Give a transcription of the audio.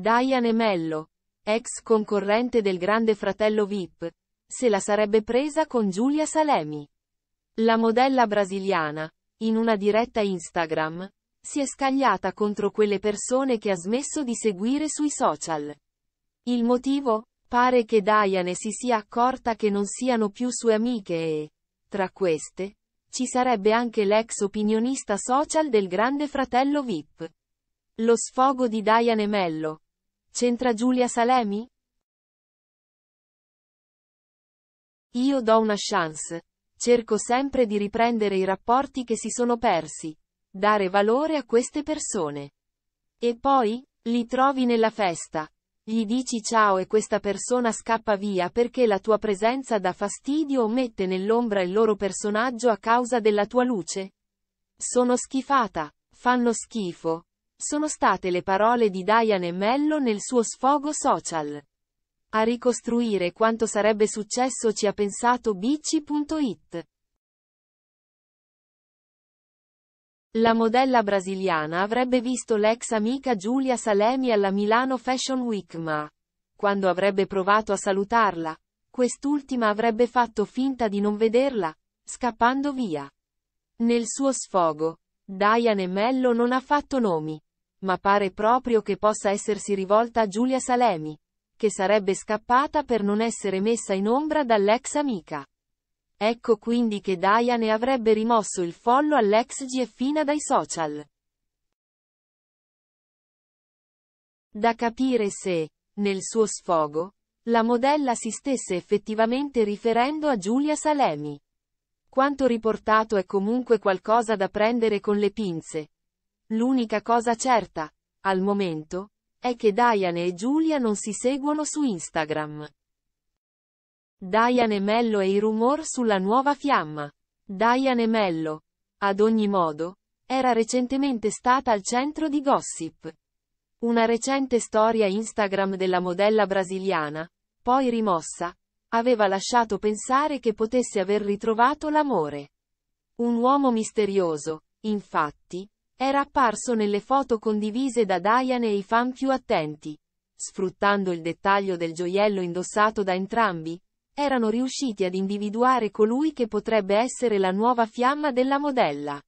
Diane Mello, ex concorrente del Grande Fratello VIP, se la sarebbe presa con Giulia Salemi. La modella brasiliana, in una diretta Instagram, si è scagliata contro quelle persone che ha smesso di seguire sui social. Il motivo? Pare che Diane si sia accorta che non siano più sue amiche e, tra queste, ci sarebbe anche l'ex opinionista social del Grande Fratello VIP. Lo sfogo di Diane Mello, C'entra Giulia Salemi? Io do una chance. Cerco sempre di riprendere i rapporti che si sono persi. Dare valore a queste persone. E poi, li trovi nella festa. Gli dici ciao e questa persona scappa via perché la tua presenza dà fastidio o mette nell'ombra il loro personaggio a causa della tua luce. Sono schifata. Fanno schifo sono state le parole di Diane Mello nel suo sfogo social. A ricostruire quanto sarebbe successo ci ha pensato bici.it. La modella brasiliana avrebbe visto l'ex amica Giulia Salemi alla Milano Fashion Week ma, quando avrebbe provato a salutarla, quest'ultima avrebbe fatto finta di non vederla, scappando via. Nel suo sfogo, Diane Mello non ha fatto nomi ma pare proprio che possa essersi rivolta a Giulia Salemi, che sarebbe scappata per non essere messa in ombra dall'ex amica. Ecco quindi che Diane avrebbe rimosso il follo all'ex GFina dai social. Da capire se, nel suo sfogo, la modella si stesse effettivamente riferendo a Giulia Salemi. Quanto riportato è comunque qualcosa da prendere con le pinze, L'unica cosa certa, al momento, è che Diane e Giulia non si seguono su Instagram. Diane Mello e i rumor sulla nuova fiamma. Diane Mello, ad ogni modo, era recentemente stata al centro di gossip. Una recente storia Instagram della modella brasiliana, poi rimossa, aveva lasciato pensare che potesse aver ritrovato l'amore. Un uomo misterioso, infatti, era apparso nelle foto condivise da Diane e i fan più attenti. Sfruttando il dettaglio del gioiello indossato da entrambi, erano riusciti ad individuare colui che potrebbe essere la nuova fiamma della modella.